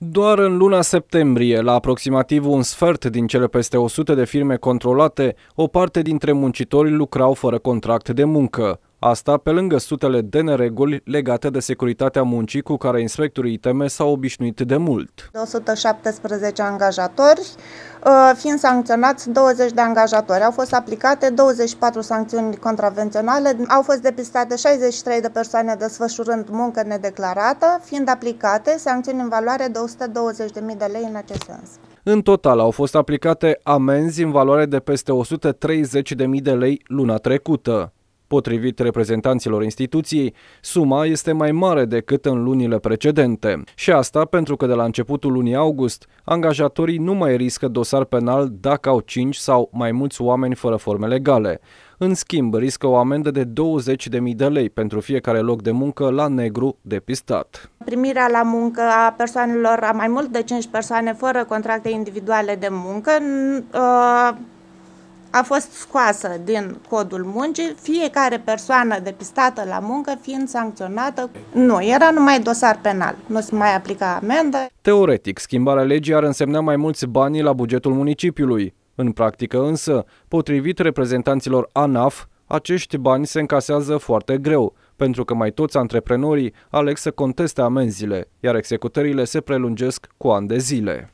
Doar în luna septembrie, la aproximativ un sfert din cele peste 100 de firme controlate, o parte dintre muncitori lucrau fără contract de muncă. Asta pe lângă sutele de nereguli legate de securitatea muncii cu care inspectorii ITM s-au obișnuit de mult. 217 angajatori, uh, fiind sancționați 20 de angajatori. Au fost aplicate 24 sancțiuni contravenționale, au fost depistate 63 de persoane desfășurând muncă nedeclarată, fiind aplicate sancțiuni în valoare de 120.000 de lei în acest sens. În total au fost aplicate amenzi în valoare de peste 130.000 de lei luna trecută. Potrivit reprezentanților instituției, suma este mai mare decât în lunile precedente. Și asta pentru că de la începutul lunii august, angajatorii nu mai riscă dosar penal dacă au 5 sau mai mulți oameni fără forme legale. În schimb, riscă o amendă de 20.000 de lei pentru fiecare loc de muncă la negru depistat. Primirea la muncă a persoanelor, a mai mult de 5 persoane fără contracte individuale de muncă, uh a fost scoasă din codul muncii, fiecare persoană depistată la muncă fiind sancționată. Nu, era numai dosar penal, nu se mai aplica amendă. Teoretic, schimbarea legii ar însemna mai mulți bani la bugetul municipiului. În practică însă, potrivit reprezentanților ANAF, acești bani se încasează foarte greu, pentru că mai toți antreprenorii aleg să conteste amenziile, iar executările se prelungesc cu ani de zile.